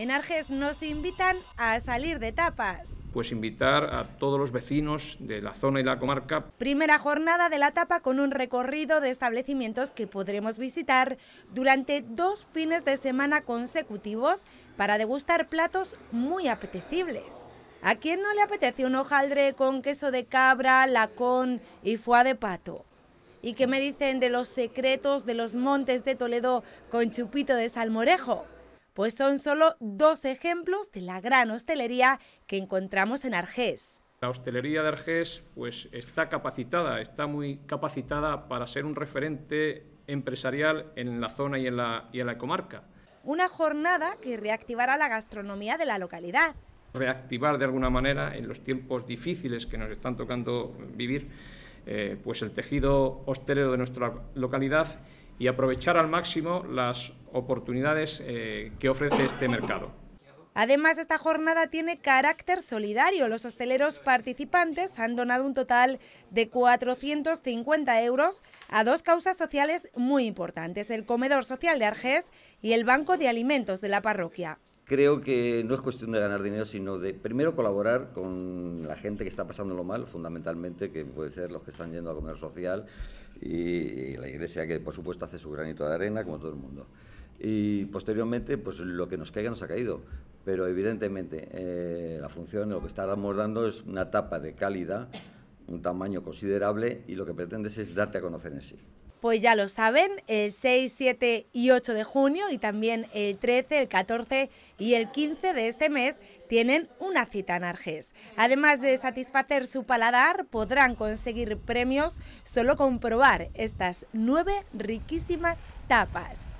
En Arges nos invitan a salir de tapas pues invitar a todos los vecinos de la zona y la comarca. Primera jornada de la tapa con un recorrido de establecimientos que podremos visitar durante dos fines de semana consecutivos para degustar platos muy apetecibles. ¿A quién no le apetece un hojaldre con queso de cabra, lacón y foie de pato? ¿Y qué me dicen de los secretos de los montes de Toledo con chupito de salmorejo? pues son solo dos ejemplos de la gran hostelería que encontramos en Argés. La hostelería de Argés pues, está capacitada, está muy capacitada para ser un referente empresarial en la zona y en la, comarca. Una jornada que reactivará la gastronomía de la localidad. Reactivar de alguna manera en los tiempos difíciles que nos están tocando vivir eh, pues el tejido hostelero de nuestra localidad y aprovechar al máximo las oportunidades eh, que ofrece este mercado. Además, esta jornada tiene carácter solidario. Los hosteleros participantes han donado un total de 450 euros a dos causas sociales muy importantes, el Comedor Social de Arges y el Banco de Alimentos de la Parroquia. Creo que no es cuestión de ganar dinero, sino de primero colaborar con la gente que está pasándolo mal, fundamentalmente, que puede ser los que están yendo a comer social y, y, sea que, por supuesto, hace su granito de arena, como todo el mundo. Y posteriormente, pues lo que nos caiga nos ha caído. Pero evidentemente, eh, la función, lo que estamos dando es una tapa de calidad, un tamaño considerable y lo que pretendes es darte a conocer en sí. Pues ya lo saben, el 6, 7 y 8 de junio y también el 13, el 14 y el 15 de este mes tienen una cita en Arges. Además de satisfacer su paladar, podrán conseguir premios solo comprobar estas nueve riquísimas tapas.